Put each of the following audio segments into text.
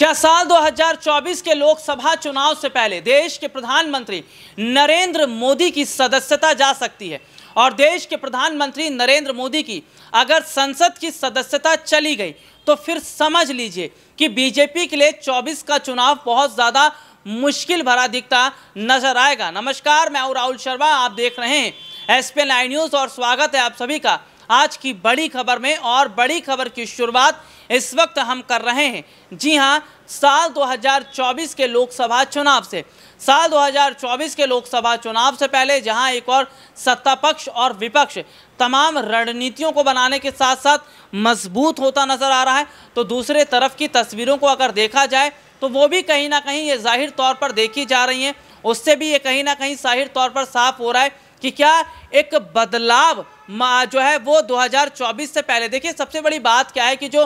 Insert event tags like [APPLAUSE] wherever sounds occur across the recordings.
क्या साल 2024 के लोकसभा चुनाव से पहले देश के प्रधानमंत्री नरेंद्र मोदी की सदस्यता जा सकती है और देश के प्रधानमंत्री नरेंद्र मोदी की अगर संसद की सदस्यता चली गई तो फिर समझ लीजिए कि बीजेपी के लिए 24 का चुनाव बहुत ज़्यादा मुश्किल भरा दिखता नजर आएगा नमस्कार मैं हूँ राहुल शर्मा आप देख रहे हैं एस पी न्यूज़ और स्वागत है आप सभी का आज की बड़ी खबर में और बड़ी खबर की शुरुआत इस वक्त हम कर रहे हैं जी हाँ साल 2024 के लोकसभा चुनाव से साल 2024 के लोकसभा चुनाव से पहले जहां एक और सत्ता पक्ष और विपक्ष तमाम रणनीतियों को बनाने के साथ साथ मजबूत होता नज़र आ रहा है तो दूसरे तरफ की तस्वीरों को अगर देखा जाए तो वो भी कहीं ना कहीं ये जाहिर तौर पर देखी जा रही हैं उससे भी ये कहीं ना कहीं जाहिर तौर पर साफ हो रहा है कि क्या एक बदलाव जो है वो 2024 से पहले देखिए सबसे बड़ी बात क्या है कि जो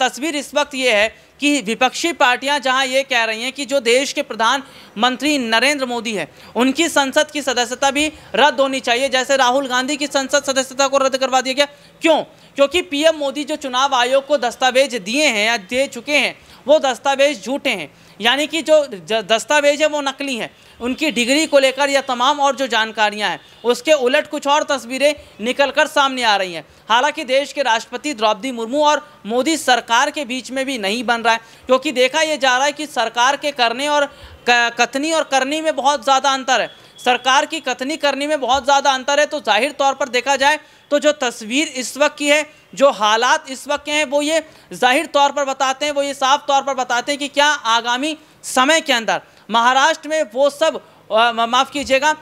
तस्वीर इस वक्त ये है कि विपक्षी पार्टियां जहां ये कह रही हैं कि जो देश के प्रधानमंत्री नरेंद्र मोदी हैं उनकी संसद की सदस्यता भी रद्द होनी चाहिए जैसे राहुल गांधी की संसद सदस्यता को रद्द करवा दिया गया क्यों क्योंकि पीएम मोदी जो चुनाव आयोग को दस्तावेज दिए हैं या दे चुके हैं वो दस्तावेज़ झूठे हैं यानी कि जो दस्तावेज है वो नकली हैं उनकी डिग्री को लेकर या तमाम और जो जानकारियां हैं उसके उलट कुछ और तस्वीरें निकल कर सामने आ रही हैं हालांकि देश के राष्ट्रपति द्रौपदी मुर्मू और मोदी सरकार के बीच में भी नहीं बन रहा है क्योंकि देखा यह जा रहा है कि सरकार के करने और कथनी और करनी में बहुत ज़्यादा अंतर है सरकार की कथनी करनी में बहुत ज़्यादा अंतर है तो जाहिर तौर पर देखा जाए तो जो तस्वीर इस वक्त की है जो हालात इस वक्त के हैं वो ये जाहिर तौर पर बताते हैं वो ये साफ तौर पर बताते हैं कि क्या आगामी समय के अंदर महाराष्ट्र में वो सब माफ़ कीजिएगा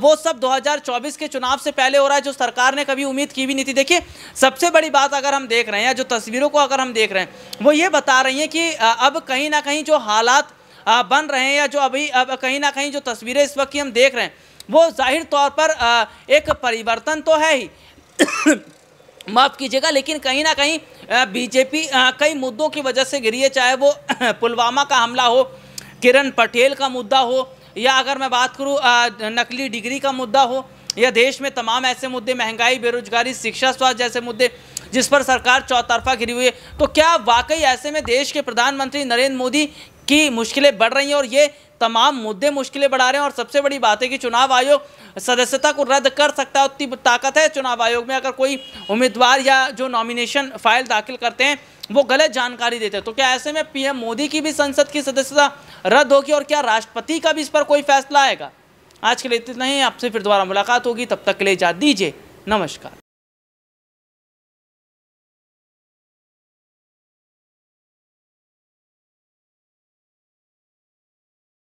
वो सब 2024 के चुनाव से पहले हो रहा है जो सरकार ने कभी उम्मीद की भी नहीं थी देखिए सबसे बड़ी बात अगर हम देख रहे हैं या जो तस्वीरों को अगर हम देख रहे हैं वो ये बता रही हैं कि अब कहीं ना कहीं जो हालात बन रहे हैं या जो अभी अब कहीं ना कहीं जो तस्वीरें इस वक्त की हम देख रहे हैं वो जाहिर तौर पर एक परिवर्तन तो है ही [COUGHS] माफ़ कीजिएगा लेकिन कहीं ना कहीं बीजेपी कई मुद्दों की वजह से गिरी है चाहे वो [COUGHS] पुलवामा का हमला हो किरण पटेल का मुद्दा हो या अगर मैं बात करूँ नकली डिग्री का मुद्दा हो या देश में तमाम ऐसे मुद्दे महंगाई बेरोजगारी शिक्षा स्वास्थ्य जैसे मुद्दे जिस पर सरकार चौतरफा घिरी हुई है तो क्या वाकई ऐसे में देश के प्रधानमंत्री नरेंद्र मोदी की मुश्किलें बढ़ रही हैं और ये तमाम मुद्दे मुश्किलें बढ़ा रहे हैं और सबसे बड़ी बात है कि चुनाव आयोग सदस्यता को रद्द कर सकता है उतनी ताकत है चुनाव आयोग में अगर कोई उम्मीदवार या जो नॉमिनेशन फाइल दाखिल करते हैं वो गलत जानकारी देते हैं तो क्या ऐसे में पीएम मोदी की भी संसद की सदस्यता रद्द होगी और क्या राष्ट्रपति का भी इस पर कोई फैसला आएगा आज के लिए इतना ही आपसे फिर दोबारा मुलाकात होगी तब तक के लिए जा दीजिए नमस्कार